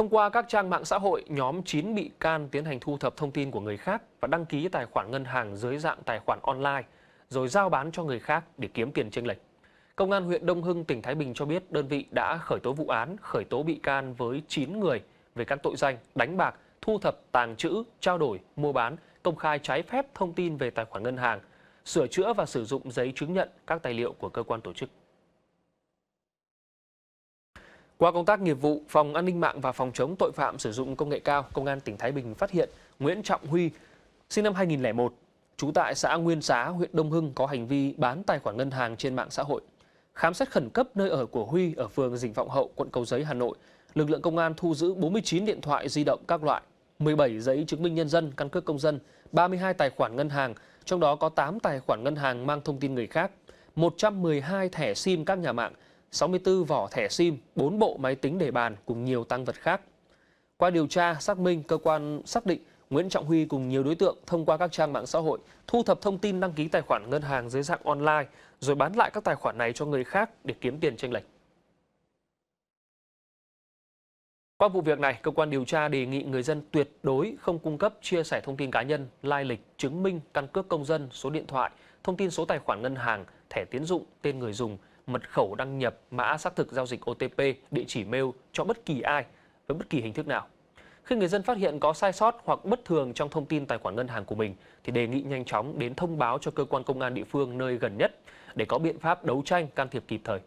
Thông qua các trang mạng xã hội, nhóm 9 bị can tiến hành thu thập thông tin của người khác và đăng ký tài khoản ngân hàng dưới dạng tài khoản online, rồi giao bán cho người khác để kiếm tiền chênh lệch. Công an huyện Đông Hưng, tỉnh Thái Bình cho biết đơn vị đã khởi tố vụ án, khởi tố bị can với 9 người về các tội danh đánh bạc, thu thập, tàng trữ, trao đổi, mua bán, công khai trái phép thông tin về tài khoản ngân hàng, sửa chữa và sử dụng giấy chứng nhận các tài liệu của cơ quan tổ chức. Qua công tác nghiệp vụ, Phòng An ninh mạng và Phòng chống tội phạm sử dụng công nghệ cao, Công an tỉnh Thái Bình phát hiện Nguyễn Trọng Huy, sinh năm 2001, trú tại xã Nguyên Xá, huyện Đông Hưng có hành vi bán tài khoản ngân hàng trên mạng xã hội. Khám xét khẩn cấp nơi ở của Huy ở phường Dình Vọng Hậu, quận Cầu Giấy, Hà Nội, lực lượng công an thu giữ 49 điện thoại di động các loại, 17 giấy chứng minh nhân dân, căn cước công dân, 32 tài khoản ngân hàng, trong đó có 8 tài khoản ngân hàng mang thông tin người khác, 112 thẻ SIM các nhà mạng, 64 vỏ thẻ SIM, 4 bộ máy tính để bàn cùng nhiều tăng vật khác. Qua điều tra, xác minh, cơ quan xác định Nguyễn Trọng Huy cùng nhiều đối tượng thông qua các trang mạng xã hội thu thập thông tin đăng ký tài khoản ngân hàng dưới dạng online rồi bán lại các tài khoản này cho người khác để kiếm tiền tranh lệch. Qua vụ việc này, cơ quan điều tra đề nghị người dân tuyệt đối không cung cấp chia sẻ thông tin cá nhân, lai lịch, chứng minh, căn cước công dân, số điện thoại, thông tin số tài khoản ngân hàng, thẻ tiến dụng, tên người dùng – mật khẩu đăng nhập, mã xác thực giao dịch OTP, địa chỉ mail cho bất kỳ ai với bất kỳ hình thức nào. Khi người dân phát hiện có sai sót hoặc bất thường trong thông tin tài khoản ngân hàng của mình thì đề nghị nhanh chóng đến thông báo cho cơ quan công an địa phương nơi gần nhất để có biện pháp đấu tranh can thiệp kịp thời.